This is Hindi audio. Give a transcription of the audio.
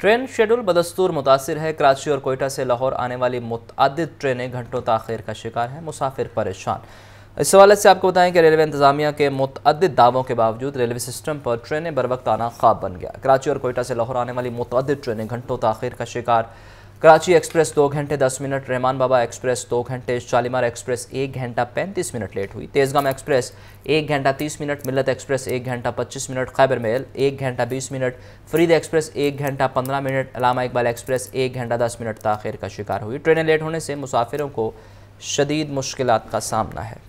ट्रेन शेड्यूल बदस्तूर मुतासर है कराची और कोयटा से लाहौर आने वाली मुतद ट्रेनें घंटों तखिर का शिकार है मुसाफिर परेशान इस हवाले से आपको बताएं कि रेलवे इंतजामिया के मुतद दावों के बावजूद रेलवे सिस्टम पर ट्रेनें बर वक्त आना ख्वाब बन गया कराची और कोयटा से लाहौर आने वाली मुतद ट्रेनें घंटों तखिर का शिकार कराची एक्सप्रेस दो घंटे दस मिनट रहमान बाबा एक्सप्रेस दो घंटे शालीमार एक्सप्रेस एक घंटा पैंतीस मिनट लेट हुई तेजगाम एक्सप्रेस एक घंटा तीस मिनट मिलत एक्सप्रेस एक घंटा पच्चीस मिनट खैबर मेल एक घंटा बीस मिनट फरीद एक्सप्रेस एक घंटा पंद्रह मिनट अलामा इकबाल एक्सप्रेस एक घंटा दस मिनट तखिर का शिकार हुई ट्रेनें लेट होने से मुसाफिरों को शदीद मुश्किल का सामना है